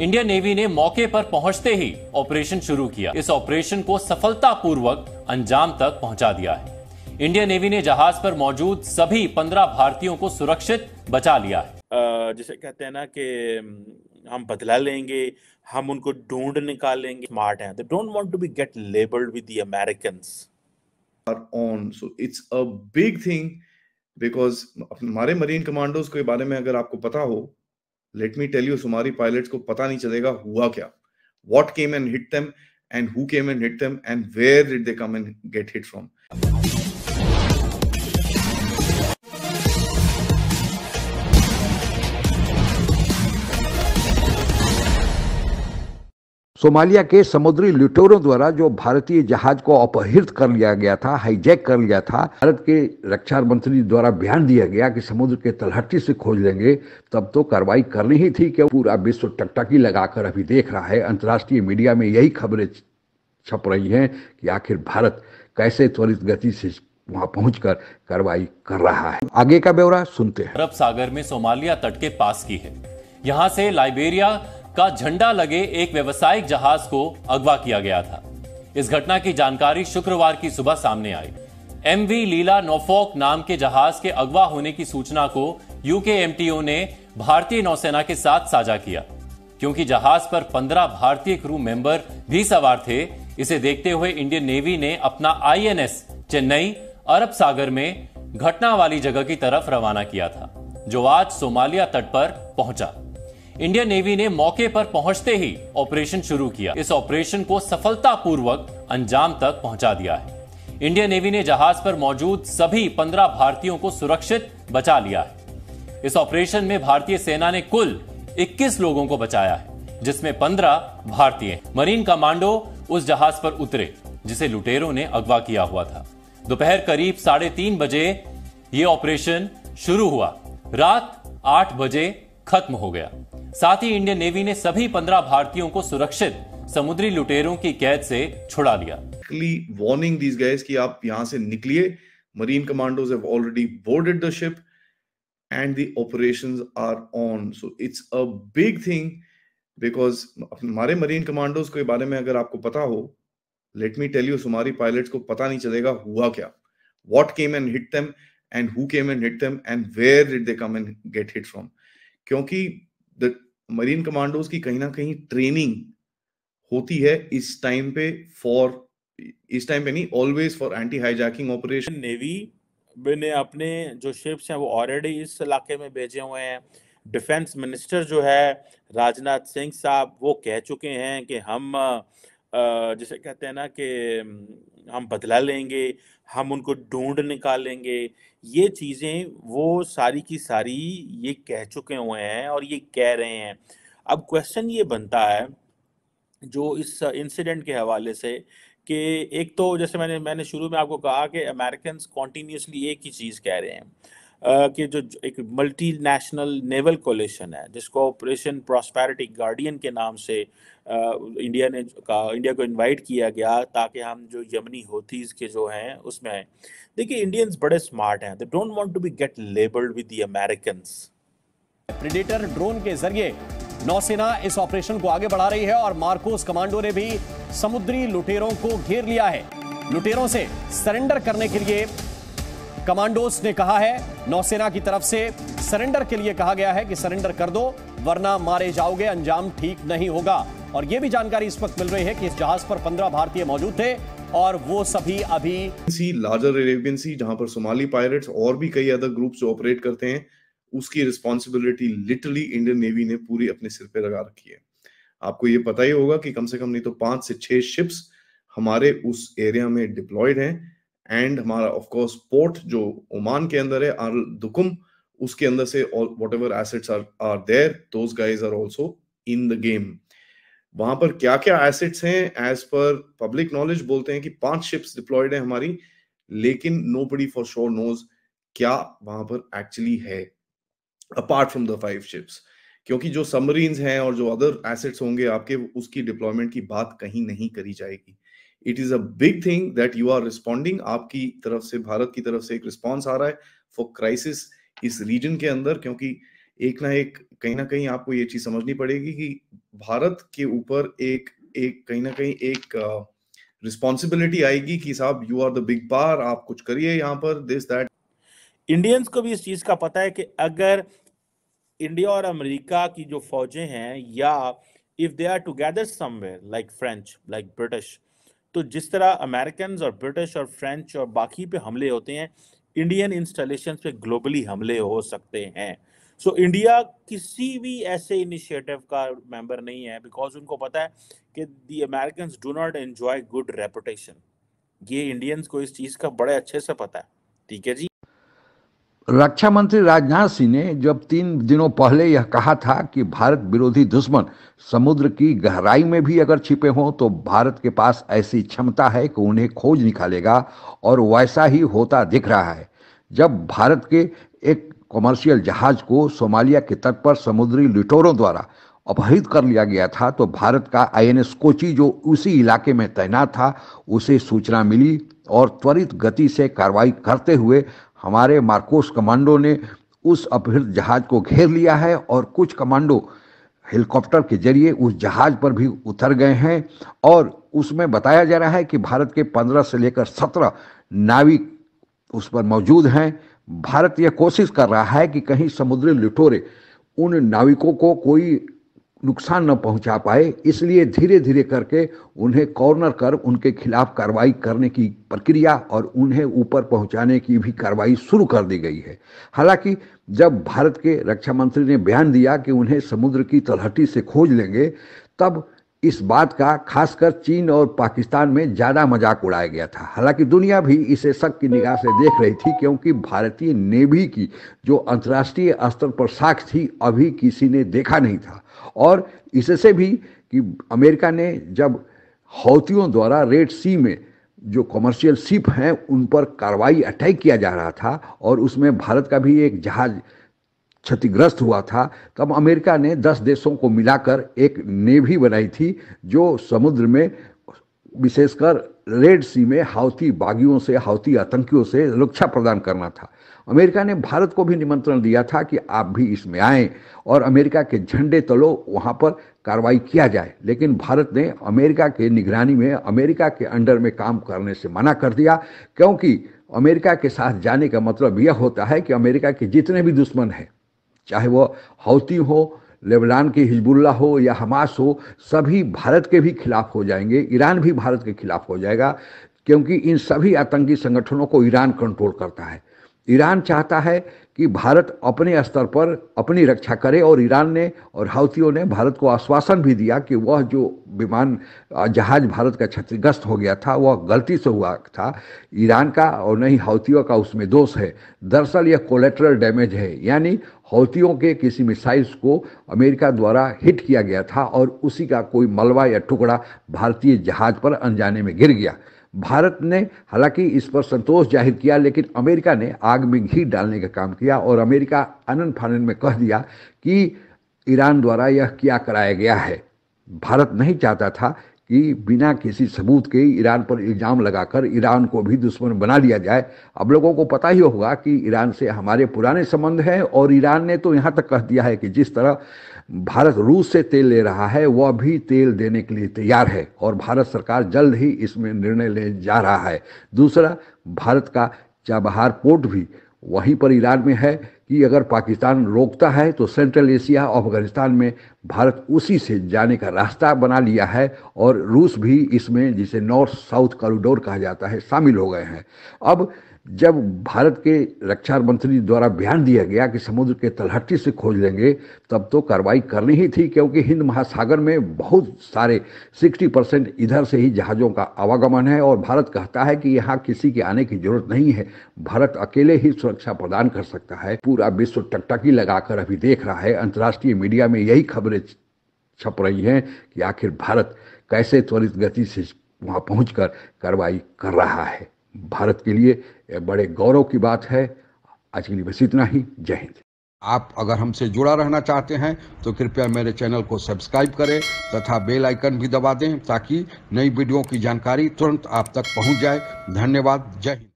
Indian navy ने मौके पर पहुंचते ही ऑपरेशन शुरू किया इस ऑपरेशन को सफलतापूर्वक अंजाम तक पहुंचा दिया है इंडियन नेवी ने जहाज पर मौजूद सभी पंद्रह भारतीयों को सुरक्षित बचा लिया है जिसे कहते हैं ना कि हम बदला लेंगे हम उनको ढूंढ निकालेंगे स्मार्ट हैं they don't want to be get labelled with the Americans are on so it's a big thing because हमारे मरीन कमांडोज के बारे में अगर आपको पता हो let me tell you Somali pirate को पता नहीं चलेगा हुआ क्या what came and hit them and who came and hit them and where did they come and get hit from Somalia के समुद्री लुटेरों द्वारा जो भारतीय जहाज को अपहृत कर लिया गया था हाईजैक कर लिया था भारत के रक्षा मंत्री द्वारा बयान दिया गया कि समुद्र के तलहटी से खोज लेंगे तब तो कार्रवाई करनी ही थी क्या पूरा विश्व टकटकी लगाकर अभी देख रहा है अंतर्राष्ट्रीय मीडिया में यही खबरें छप रही हैं कि आखिर भारत कैसे त्वरित गति से वहां पहुंचकर कार्रवाई कर रहा है आगे का ब्यौरा सुनते हैं अरब सागर में सोमालिया तट के पास की है यहाँ से लाइबेरिया का झंडा लगे एक व्यवसायिक जहाज को अगवा किया गया था इस घटना की जानकारी शुक्रवार की सुबह सामने आई एम वी लीला नोफोक नाम के जहाज के अगवा होने की सूचना को यूके एम ने भारतीय नौसेना के साथ साझा किया क्योंकि जहाज पर 15 भारतीय क्रू मेंबर भी सवार थे इसे देखते हुए इंडियन नेवी ने अपना आईएनएस चेन्नई अरब सागर में घटना वाली जगह की तरफ रवाना किया था जो आज सोमालिया तट पर पहुंचा इंडियन नेवी ने मौके पर पहुंचते ही ऑपरेशन शुरू किया इस ऑपरेशन को सफलतापूर्वक अंजाम तक पहुंचा दिया है इंडियन नेवी ने जहाज पर मौजूद सभी पंद्रह भारतीयों को सुरक्षित बचा लिया है इस ऑपरेशन में भारतीय सेना ने कुल 21 लोगों को बचाया है जिसमें पंद्रह भारतीय मरीन कमांडो उस जहाज पर उतरे जिसे लुटेरों ने अगवा किया हुआ था दोपहर करीब साढ़े तीन बजे ये ऑपरेशन शुरू हुआ रात आठ बजे खत्म हो गया साथ ही इंडियन नेवी ने सभी पंद्रह भारतीयों को सुरक्षित समुद्री लुटेरों की कैद से छुड़ा लिया वार्निंग दीज गाइस कि आप यहां से निकलिए marine commandos have already boarded the ship and the operations are on so it's a big thing because हमारे मरीन कमांडोज के बारे में अगर आपको पता हो let me tell you Somali pirates को पता नहीं चलेगा हुआ क्या what came and hit them and who came and hit them and where did they come and get hit from क्योंकि मरीन कमांडोज की कहीं ना कहीं ट्रेनिंग होती है इस टाइम पे फॉर इस टाइम पे नहीं always for anti hijacking operation navy ने अपने जो शिप्स हैं वो ऑलरेडी इस इलाके में भेजे हुए हैं डिफेंस मिनिस्टर जो है राजनाथ सिंह साहब वो कह चुके हैं कि हम जैसे कहते हैं ना कि हम बदला लेंगे हम उनको ढूंढ निकालेंगे ये चीज़ें वो सारी की सारी ये कह चुके हुए हैं और ये कह रहे हैं अब क्वेश्चन ये बनता है जो इस इंसिडेंट के हवाले से कि एक तो जैसे मैंने मैंने शुरू में आपको कहा कि अमेरिकन कॉन्टीन्यूसली एक ही चीज़ कह रहे हैं के जो एक मल्टीनेशनल नेवल कोलेशन है जिसको ऑपरेशन प्रॉस्पैरिटी गार्डियन के नाम से इंडिया ने का इंडिया को इनवाइट किया गया ताकि हम जो यमनी होतीज़ के जो हैं उसमें आए देखिए इंडियंस बड़े स्मार्ट हैं they don't want to be get labelled with the American predator drone के जरिए नौसेना इस ऑपरेशन को आगे बढ़ा रही है और मार्कोस कमांडो ने भी समुद्री लुटेरों को घेर लिया है लुटेरों से सरेंडर करने के लिए कमांडोज ने कहा है नौसेना की तरफ से सरेंडर के लिए कहा गया है कि सरेंडर कर दो वरना मारे जाओगे अंजाम ठीक नहीं होगा और यह भी जानकारी इस वक्त मिल रही है कि इस जहाज पर पंद्रह भारतीय मौजूद थे और वो सभी अभी सी लार्जर अरेबियन सी जहां पर सोमाली पायलट और भी कई अदर ग्रुप जो ऑपरेट करते हैं उसकी रिस्पॉन्सिबिलिटी लिटरली इंडियन नेवी ने पूरी अपने सिर पे लगा रखी है आपको ये पता ही होगा कि कम से कम नहीं तो पांच से छह शिप्स हमारे उस एरिया में डिप्लॉयड हैं एंड हमारा ऑफ कोर्स पोर्ट जो ओमान के अंदर है आर दुकुम उसके अंदर से whatever assets are are there those guys are also in the game वहां पर क्या क्या एसेट्स हैं एज पर पब्लिक नॉलेज बोलते हैं कि पांच शिप्स डिप्लॉयड है हमारी लेकिन nobody for sure knows क्या वहां पर एक्चुअली है apart from the five ships क्योंकि जो सबमरीन्स हैं और जो अदर एसेट्स होंगे आपके उसकी डिप्लॉयमेंट की बात कहीं नहीं करी जाएगी it is a big thing that you are responding आपकी तरफ से भारत की तरफ से एक रिस्पॉन्स आ रहा है फॉर क्राइसिस इस रीजन के अंदर क्योंकि एक ना एक कहीं ना कहीं आपको ये चीज समझनी पड़ेगी कि भारत के ऊपर एक एक कहीं ना कहीं एक रिस्पॉन्सिबिलिटी uh, आएगी कि साहब you are the big par आप कुछ करिए यहाँ पर दिस दैट इंडियंस को भी इस चीज का पता है कि अगर इंडिया और अमेरिका की जो फौजें हैं या if they are together somewhere like French like British तो जिस तरह अमेरिकन और ब्रिटिश और फ्रेंच और बाकी पे हमले होते हैं इंडियन इंस्टॉलेशन पे ग्लोबली हमले हो सकते हैं सो so, इंडिया किसी भी ऐसे इनिशिएटिव का मेंबर नहीं है बिकॉज उनको पता है कि the American do not enjoy good reputation ये इंडियंस को इस चीज़ का बड़े अच्छे से पता है ठीक है जी रक्षा मंत्री राजनाथ सिंह ने जब तीन दिनों पहले यह कहा था कि भारत विरोधी दुश्मन समुद्र की गहराई में भी अगर छिपे हों तो भारत के पास ऐसी क्षमता है कि उन्हें खोज निकालेगा और वैसा ही होता दिख रहा है जब भारत के एक कमर्शियल जहाज को सोमालिया के तट पर समुद्री लिटोरों द्वारा अपहरित कर लिया गया था तो भारत का आईएनएस कोची जो उसी इलाके में तैनात था उसे सूचना मिली और त्वरित गति से कार्रवाई करते हुए हमारे मार्कोस कमांडो ने उस अपहृत जहाज को घेर लिया है और कुछ कमांडो हेलीकॉप्टर के जरिए उस जहाज पर भी उतर गए हैं और उसमें बताया जा रहा है कि भारत के 15 से लेकर 17 नाविक उस पर मौजूद हैं भारत यह कोशिश कर रहा है कि कहीं समुद्री लिटोरे उन नाविकों को कोई नुकसान न पहुंचा पाए इसलिए धीरे धीरे करके उन्हें कॉर्नर कर उनके खिलाफ कार्रवाई करने की प्रक्रिया और उन्हें ऊपर पहुंचाने की भी कार्रवाई शुरू कर दी गई है हालांकि जब भारत के रक्षा मंत्री ने बयान दिया कि उन्हें समुद्र की तलहटी से खोज लेंगे तब इस बात का खासकर चीन और पाकिस्तान में ज़्यादा मजाक उड़ाया गया था हालांकि दुनिया भी इसे शक की निगाह से देख रही थी क्योंकि भारतीय नेवी की जो अंतर्राष्ट्रीय स्तर पर साख थी अभी किसी ने देखा नहीं था और इससे भी कि अमेरिका ने जब हौतियों द्वारा रेड सी में जो कमर्शियल शिप हैं उन पर कार्रवाई अटैक किया जा रहा था और उसमें भारत का भी एक जहाज़ क्षतिग्रस्त हुआ था तब अमेरिका ने दस देशों को मिलाकर एक नेवी बनाई थी जो समुद्र में विशेषकर रेड सी में हाउती बागियों से हाउती आतंकियों से रक्षा प्रदान करना था अमेरिका ने भारत को भी निमंत्रण दिया था कि आप भी इसमें आएं और अमेरिका के झंडे तलो वहाँ पर कार्रवाई किया जाए लेकिन भारत ने अमेरिका के निगरानी में अमेरिका के अंडर में काम करने से मना कर दिया क्योंकि अमेरिका के साथ जाने का मतलब यह होता है कि अमेरिका के जितने भी दुश्मन हैं चाहे वो हौती हो लेबनान के हिजबुल्ला हो या हमास हो सभी भारत के भी खिलाफ हो जाएंगे ईरान भी भारत के खिलाफ हो जाएगा क्योंकि इन सभी आतंकी संगठनों को ईरान कंट्रोल करता है ईरान चाहता है कि भारत अपने स्तर पर अपनी रक्षा करे और ईरान ने और हाउतियों ने भारत को आश्वासन भी दिया कि वह जो विमान जहाज भारत का क्षतिग्रस्त हो गया था वह गलती से हुआ था ईरान का और नहीं हौतियों का उसमें दोष है दरअसल यह कोलेट्रल डैमेज है यानी हौतियों के किसी मिसाइल्स को अमेरिका द्वारा हिट किया गया था और उसी का कोई मलबा या टुकड़ा भारतीय जहाज पर अनजाने में गिर गया भारत ने हालांकि इस पर संतोष जाहिर किया लेकिन अमेरिका ने आग में घी डालने का काम किया और अमेरिका अनन फानन में कह दिया कि ईरान द्वारा यह क्या कराया गया है भारत नहीं चाहता था कि बिना किसी सबूत के ईरान पर इल्ज़ाम लगाकर ईरान को भी दुश्मन बना लिया जाए अब लोगों को पता ही होगा कि ईरान से हमारे पुराने संबंध हैं और ईरान ने तो यहाँ तक कह दिया है कि जिस तरह भारत रूस से तेल ले रहा है वह भी तेल देने के लिए तैयार है और भारत सरकार जल्द ही इसमें निर्णय ले जा रहा है दूसरा भारत का चाबहार पोर्ट भी वहीं पर ईरान में है कि अगर पाकिस्तान रोकता है तो सेंट्रल एशिया अफगानिस्तान में भारत उसी से जाने का रास्ता बना लिया है और रूस भी इसमें जिसे नॉर्थ साउथ कॉरिडोर कहा जाता है शामिल हो गए हैं अब जब भारत के रक्षा मंत्री द्वारा बयान दिया गया कि समुद्र के तलहटी से खोज लेंगे तब तो कार्रवाई करनी ही थी क्योंकि हिंद महासागर में बहुत सारे 60 परसेंट इधर से ही जहाज़ों का आवागमन है और भारत कहता है कि यहाँ किसी के आने की जरूरत नहीं है भारत अकेले ही सुरक्षा प्रदान कर सकता है पूरा विश्व टकटकी लगाकर अभी देख रहा है अंतर्राष्ट्रीय मीडिया में यही खबरें छप रही हैं कि आखिर भारत कैसे त्वरित गति से वहाँ पहुँच कार्रवाई कर रहा है भारत के लिए बड़े गौरव की बात है आज के लिए बस इतना ही जय हिंद आप अगर हमसे जुड़ा रहना चाहते हैं तो कृपया मेरे चैनल को सब्सक्राइब करें तथा बेल आइकन भी दबा दें ताकि नई वीडियो की जानकारी तुरंत आप तक पहुंच जाए धन्यवाद जय हिंद